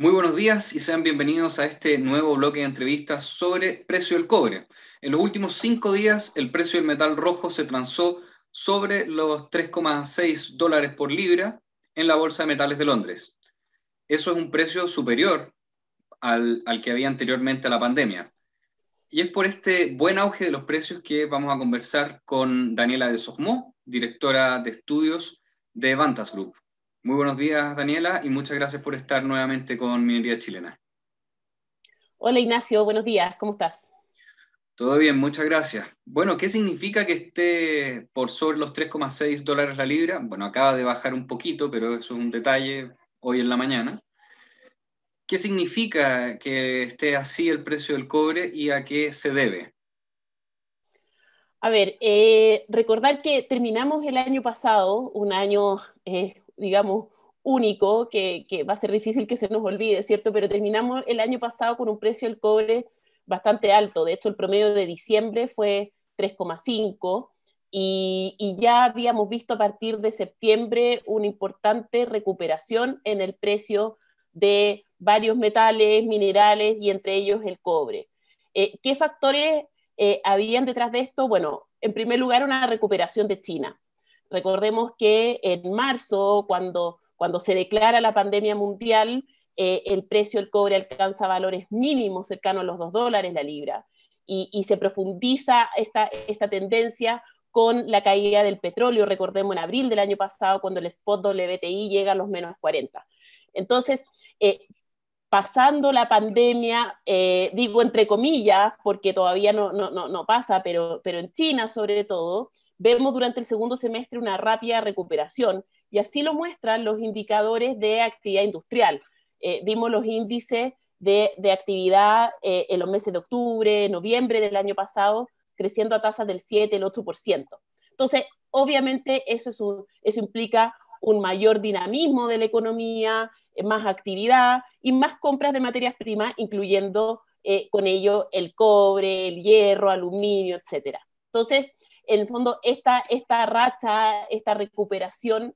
Muy buenos días y sean bienvenidos a este nuevo bloque de entrevistas sobre precio del cobre. En los últimos cinco días, el precio del metal rojo se transó sobre los 3,6 dólares por libra en la Bolsa de Metales de Londres. Eso es un precio superior al, que había anteriormente a la pandemia. Y es por este buen auge de los precios que vamos a conversar con Daniela de sosmo directora de estudios de Vantas Group. Muy buenos días, Daniela, y muchas gracias por estar nuevamente con Minería Chilena. Hola, Ignacio, buenos días, ¿cómo estás? Todo bien, muchas gracias. Bueno, ¿qué significa que esté por sobre los 3,6 dólares la libra? Bueno, acaba de bajar un poquito, pero es un detalle hoy en la mañana. ¿Qué significa que esté así el precio del cobre y a qué se debe? A ver, eh, recordar que terminamos el año pasado, un año eh, digamos, único que, va a ser difícil que se nos olvide, ¿cierto? Pero terminamos el año pasado con un precio del cobre bastante alto. De hecho, el promedio de diciembre fue 3,5 y, ya habíamos visto a partir de septiembre una importante recuperación en el precio de varios metales, minerales y entre ellos el cobre. Eh, ¿Qué factores eh, habían detrás de esto? Bueno, en primer lugar, una recuperación de China. Recordemos que en marzo, cuando, se declara la pandemia mundial, eh, el precio del cobre alcanza valores mínimos cercanos a los 2 dólares la libra. Y, se profundiza esta, tendencia con la caída del petróleo, recordemos en abril del año pasado, cuando el spot WTI llega a los menos 40. Entonces, eh, pasando la pandemia, eh, digo entre comillas, porque todavía no, pasa, pero en China sobre todo, Vemos durante el segundo semestre una rápida recuperación y así lo muestran los indicadores de actividad industrial. Eh, vimos los índices de, de actividad eh, en los meses de octubre, noviembre del año pasado, creciendo a tasas del 7, el 8%. Entonces, obviamente eso, es eso implica un mayor dinamismo de la economía, eh, más actividad y más compras de materias primas, incluyendo con ello el cobre, el hierro, aluminio, etc. Entonces, en el fondo esta, racha, esta recuperación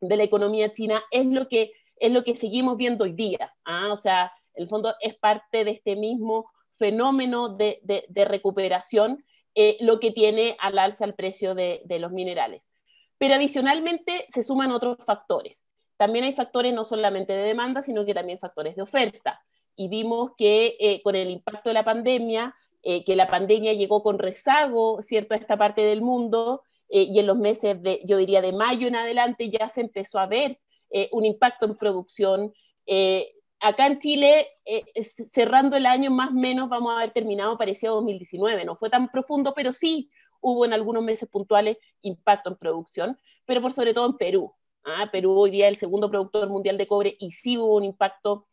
de la economía china es lo que, es lo que seguimos viendo hoy día. ¿ah? O sea, en el fondo es parte de este mismo fenómeno de, recuperación eh, lo que tiene al alza el precio de, los minerales. Pero adicionalmente se suman otros factores. También hay factores no solamente de demanda, sino que también factores de oferta. Y vimos que eh, con el impacto de la pandemia, eh, que la pandemia llegó con rezago, ¿cierto?, a esta parte del mundo, eh, y en los meses de, yo diría, de mayo en adelante ya se empezó a ver eh, un impacto en producción. acá en Chile, cerrando el año más o menos, vamos a haber terminado parecido 2019, no fue tan profundo, pero sí hubo en algunos meses puntuales impacto en producción, pero por sobre todo en Perú. Ah, Perú hoy día es el segundo productor mundial de cobre y sí hubo un impacto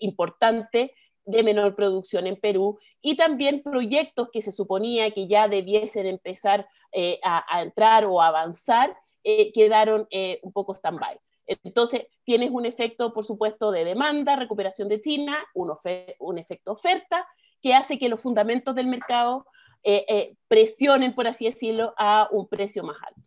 importante de menor producción en Perú y también proyectos que se suponía que ya debiesen empezar eh, a, entrar o avanzar eh, quedaron eh, un poco stand-by. Entonces, tienes un efecto, por supuesto, de demanda, recuperación de China, un, un efecto oferta, que hace que los fundamentos del mercado presionen, por así decirlo, a un precio más alto.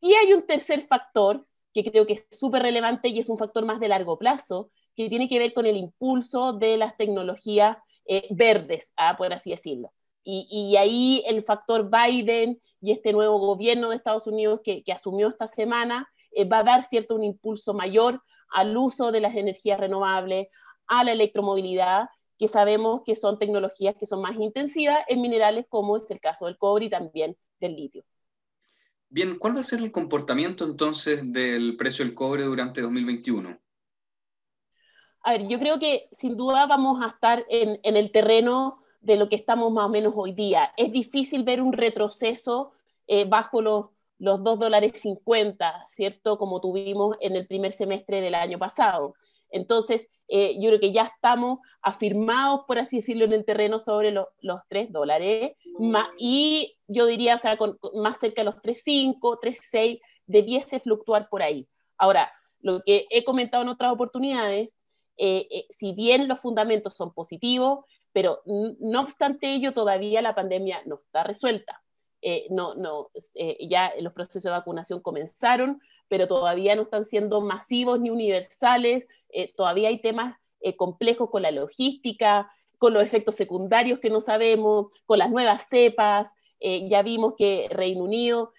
Y hay un tercer factor que creo que es súper relevante y es un factor más de largo plazo, que tiene que ver con el impulso de las tecnologías eh, verdes, ah, por así decirlo. Y, ahí el factor Biden y este nuevo gobierno de Estados Unidos que, asumió esta semana eh, va a dar cierto un impulso mayor al uso de las energías renovables, a la electromovilidad, que sabemos que son tecnologías que son más intensivas en minerales como es el caso del cobre y también del litio. Bien, ¿cuál va a ser el comportamiento entonces del precio del cobre durante 2021? a ver, yo creo que sin duda vamos a estar en, el terreno de lo que estamos más o menos hoy día. Es difícil ver un retroceso eh, bajo los, los 2 dólares 50, ¿cierto? Como tuvimos en el primer semestre del año pasado. Entonces, eh, yo creo que ya estamos afirmados, por así decirlo, en el terreno sobre los 3 dólares. y yo diría, o sea, más cerca de los 3,5, 3,6, debiese fluctuar por ahí. Ahora, lo que he comentado en otras oportunidades eh, eh, si bien los fundamentos son positivos, pero no obstante ello, todavía la pandemia no está resuelta. Eh, no, no, ya los procesos de vacunación comenzaron, pero todavía no están siendo masivos ni universales, todavía hay temas complejos con la logística, con los efectos secundarios que no sabemos, con las nuevas cepas, ya vimos que Reino Unido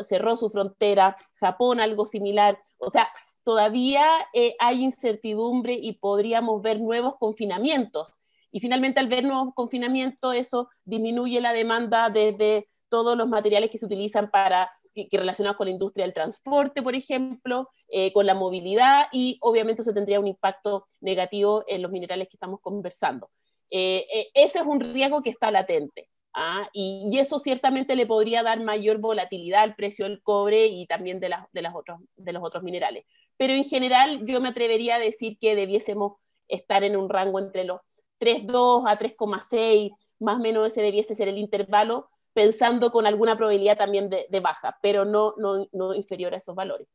cerró su frontera, Japón algo similar. O sea, todavía eh, hay incertidumbre y podríamos ver nuevos confinamientos. Y finalmente, al ver nuevos confinamientos, eso disminuye la demanda desde todos los materiales que se utilizan para que, relacionados con la industria del transporte, por ejemplo, eh, con la movilidad y obviamente eso tendría un impacto negativo en los minerales que estamos conversando. Eh, ese es un riesgo que está latente. ¿ah? Y, eso ciertamente le podría dar mayor volatilidad al precio del cobre y también de, de, las de los otros minerales pero en general yo me atrevería a decir que debiésemos estar en un rango entre los 3,2 a 3,6, más o menos ese debiese ser el intervalo, pensando con alguna probabilidad también de, baja, pero no, no, inferior a esos valores.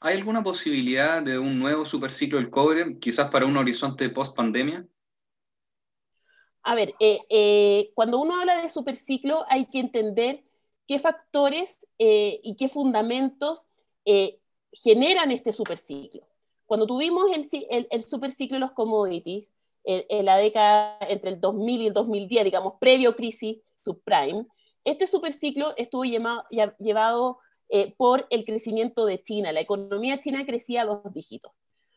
¿Hay alguna posibilidad de un nuevo superciclo del cobre, quizás para un horizonte post-pandemia? A ver, eh, eh, cuando uno habla de superciclo hay que entender qué factores eh, y qué fundamentos generan este superciclo. Cuando tuvimos el, superciclo de los commodities, en, la década entre el 2000 y el 2010, digamos, previo crisis subprime, este superciclo estuvo llevado eh, por el crecimiento de China. La economía china crecía a dos dígitos.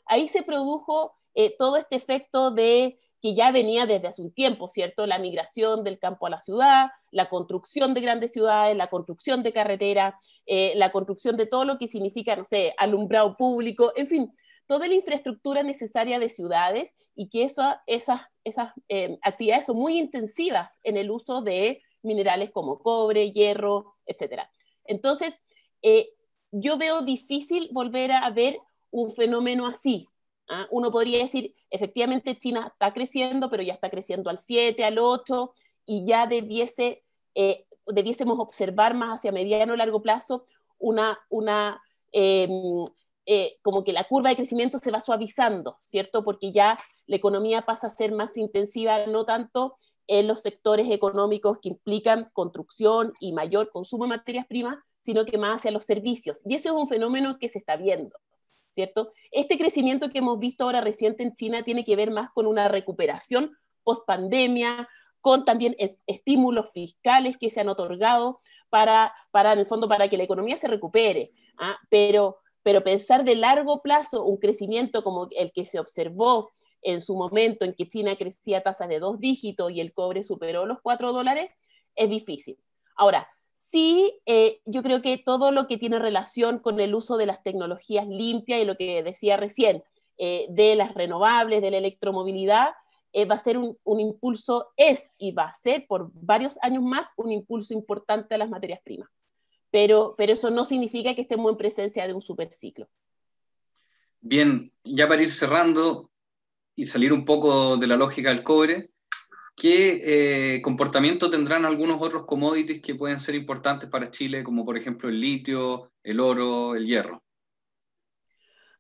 Ahí se produjo eh, todo este efecto de que ya venía desde hace un tiempo, ¿cierto? La migración del campo a la ciudad, la construcción de grandes ciudades, la construcción de carreteras, eh, la construcción de todo lo que significa, no sé, alumbrado público, en fin, toda la infraestructura necesaria de ciudades y que eso, esas, esas eh, actividades son muy intensivas en el uso de minerales como cobre, hierro, etc. Entonces, eh, yo veo difícil volver a ver un fenómeno así, ¿ah? Uno podría decir, efectivamente, China está creciendo, pero ya está creciendo al 7, al 8, y ya debiese, eh, debiésemos observar más hacia mediano o largo plazo una, em, eh, como que la curva de crecimiento se va suavizando, ¿cierto? Porque ya la economía pasa a ser más intensiva, no tanto en los sectores económicos que implican construcción y mayor consumo de materias primas, sino que más hacia los servicios. Y ese es un fenómeno que se está viendo. ¿cierto? Este crecimiento que hemos visto ahora reciente en China tiene que ver más con una recuperación post pandemia, con también e-, estímulos fiscales que se han otorgado para, fondo, para que la economía se recupere. ¿ah? Pero, pero pensar de largo plazo un crecimiento como el que se observó en su momento en que China crecía tasas de dos dígitos y el cobre superó los cuatro dólares, es difícil. Ahora, sí, eh, yo creo que todo lo que tiene relación con el uso de las tecnologías limpias y lo que decía recién, eh, de las renovables, de la electromovilidad, eh, va a ser un, impulso, es y va a ser por varios años más un impulso importante a las materias primas. Pero, pero eso no significa que estemos en presencia de un superciclo. Bien, ya para ir cerrando y salir un poco de la lógica del cobre, ¿Qué eh, comportamiento tendrán algunos otros commodities que pueden ser importantes para Chile, como por ejemplo el litio, el oro, el hierro?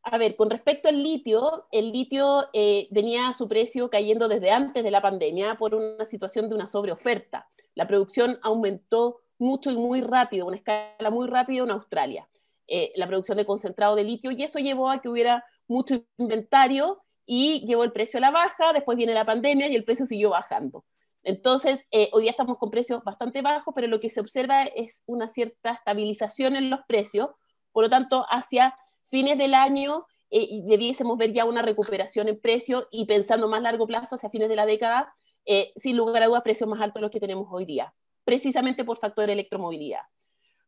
A ver, con respecto al litio, el litio eh, venía a su precio cayendo desde antes de la pandemia por una situación de una sobreoferta. La producción aumentó mucho y muy rápido, a una escala muy rápida en Australia, eh, la producción de concentrado de litio, y eso llevó a que hubiera mucho inventario y llevó el precio a la baja, después viene la pandemia y el precio siguió bajando. Entonces, eh, hoy día estamos con precios bastante bajos, pero lo que se observa es una cierta estabilización en los precios, por lo tanto, hacia fines del año eh, debiésemos ver ya una recuperación en precio y pensando más largo plazo, hacia fines de la década, eh, sin lugar a dudas, precios más altos de los que tenemos hoy día, precisamente por factor de electromovilidad.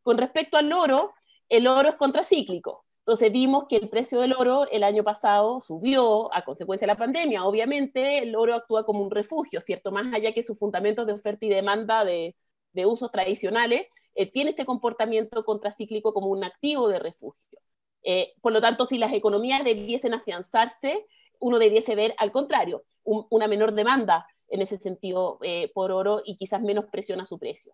Con respecto al oro, el oro es contracíclico. Entonces vimos que el precio del oro el año pasado subió a consecuencia de la pandemia. Obviamente el oro actúa como un refugio, ¿cierto? Más allá que sus fundamentos de oferta y demanda de, usos tradicionales, eh, tiene este comportamiento contracíclico como un activo de refugio. Eh, por lo tanto, si las economías debiesen afianzarse, uno debiese ver al contrario, una menor demanda en ese sentido eh, por oro y quizás menos presión a su precio.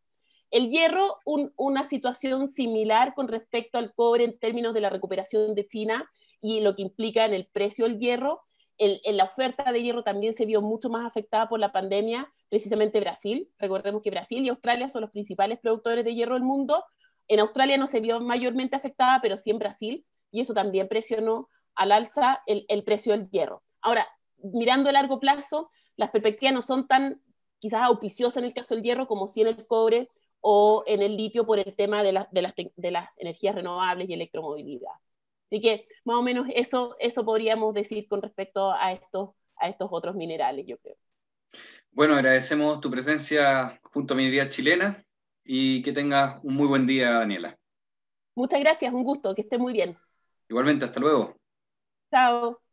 El hierro, una situación similar con respecto al cobre en términos de la recuperación de China y lo que implica en el precio del hierro. en la oferta de hierro también se vio mucho más afectada por la pandemia, precisamente Brasil. Recordemos que Brasil y Australia son los principales productores de hierro del mundo. En Australia no se vio mayormente afectada, pero sí en Brasil, y eso también presionó al alza el, el precio del hierro. Ahora, mirando a largo plazo, las perspectivas no son tan quizás auspiciosas en el caso del hierro como si en el cobre o en el litio por el tema de, las, las energías renovables y electromovilidad. Así que más o menos eso, eso podríamos decir con respecto a estos, a estos otros minerales, yo creo. Bueno, agradecemos tu presencia junto a Minería Chilena y que tengas un muy buen día, Daniela. Muchas gracias, un gusto, que esté muy bien. Igualmente, hasta luego. Chao.